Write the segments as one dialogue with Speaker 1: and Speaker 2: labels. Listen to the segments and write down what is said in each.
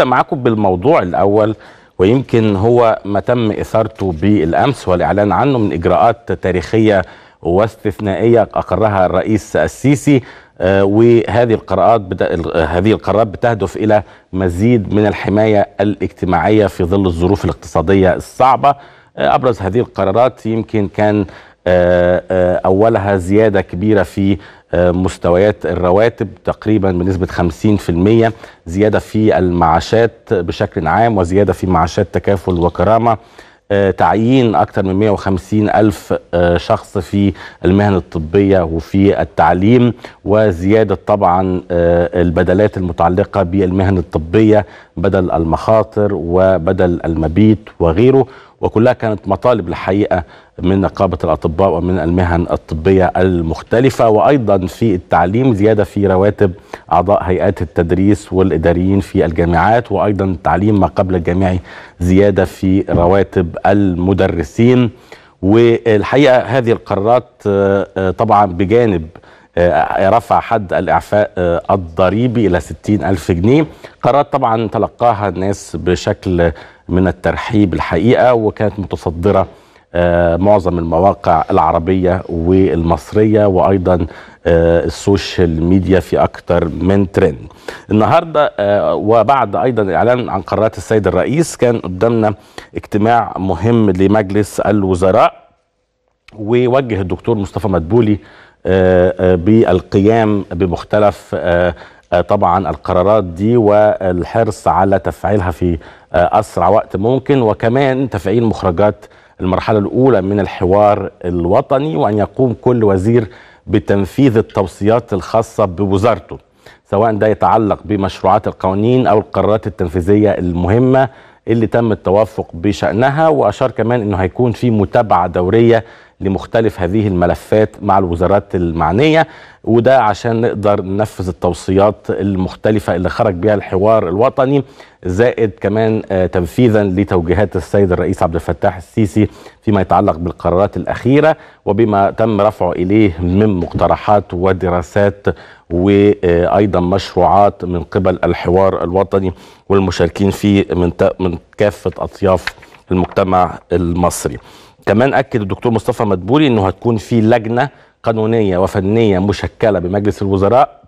Speaker 1: ابدا معاكم بالموضوع الاول ويمكن هو ما تم اثارته بالامس والاعلان عنه من اجراءات تاريخيه واستثنائيه اقرها الرئيس السيسي آه، وهذه القرارات هذه القرارات بتهدف الى مزيد من الحمايه الاجتماعيه في ظل الظروف الاقتصاديه الصعبه آه، ابرز هذه القرارات يمكن كان آه، آه، أولها زيادة كبيرة في آه، مستويات الرواتب تقريبا بنسبة 50% زيادة في المعاشات بشكل عام وزيادة في معاشات تكافل وكرامة تعيين أكثر من 150 ألف شخص في المهن الطبية وفي التعليم وزيادة طبعا البدلات المتعلقة بالمهن الطبية بدل المخاطر وبدل المبيت وغيره وكلها كانت مطالب الحقيقة من نقابة الأطباء ومن المهن الطبية المختلفة وأيضا في التعليم زيادة في رواتب أعضاء هيئات التدريس والإداريين في الجامعات وأيضا التعليم ما قبل الجامعي زيادة في رواتب المدرسين والحقيقة هذه القرارات آه، آه، طبعا بجانب آه، رفع حد الإعفاء الضريبي إلى 60 ألف جنيه قرارات طبعا تلقاها الناس بشكل من الترحيب الحقيقة وكانت متصدرة آه، معظم المواقع العربية والمصرية وأيضا آه، السوشيال ميديا في أكثر من ترند النهاردة آه، وبعد أيضا إعلان عن قرارات السيد الرئيس كان قدامنا اجتماع مهم لمجلس الوزراء ووجه الدكتور مصطفى مدبولي بالقيام بمختلف طبعا القرارات دي والحرص على تفعيلها في أسرع وقت ممكن وكمان تفعيل مخرجات المرحلة الأولى من الحوار الوطني وأن يقوم كل وزير بتنفيذ التوصيات الخاصة بوزارته سواء ده يتعلق بمشروعات القوانين أو القرارات التنفيذية المهمة اللي تم التوافق بشأنها وأشار كمان أنه هيكون في متابعة دورية لمختلف هذه الملفات مع الوزارات المعنية وده عشان نقدر ننفذ التوصيات المختلفة اللي خرج بها الحوار الوطني زائد كمان آه، تنفيذا لتوجيهات السيد الرئيس عبد الفتاح السيسي فيما يتعلق بالقرارات الأخيرة وبما تم رفعه إليه من مقترحات ودراسات وأيضا مشروعات من قبل الحوار الوطني والمشاركين فيه من كافة أطياف المجتمع المصري كمان اكد الدكتور مصطفى مدبولي انه هتكون في لجنه قانونيه وفنيه مشكله بمجلس الوزراء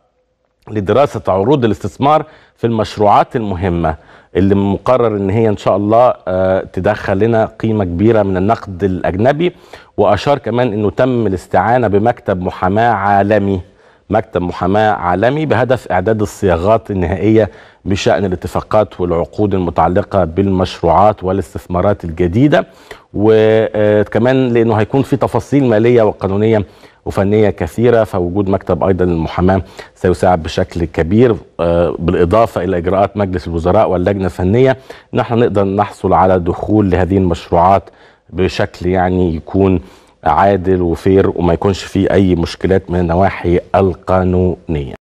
Speaker 1: لدراسه عروض الاستثمار في المشروعات المهمه اللي مقرر ان هي ان شاء الله آه، تدخل لنا قيمه كبيره من النقد الاجنبي واشار كمان انه تم الاستعانه بمكتب محاماه عالمي مكتب محاماة عالمي بهدف إعداد الصياغات النهائية بشأن الاتفاقات والعقود المتعلقة بالمشروعات والاستثمارات الجديدة وكمان لأنه هيكون في تفاصيل مالية وقانونية وفنية كثيرة فوجود مكتب أيضا للمحاماة سيساعد بشكل كبير آه، بالإضافة إلى إجراءات مجلس الوزراء واللجنة الفنية نحن نقدر نحصل على دخول لهذه المشروعات بشكل يعني يكون عادل وفير وما يكونش فيه اي مشكلات من النواحي القانونيه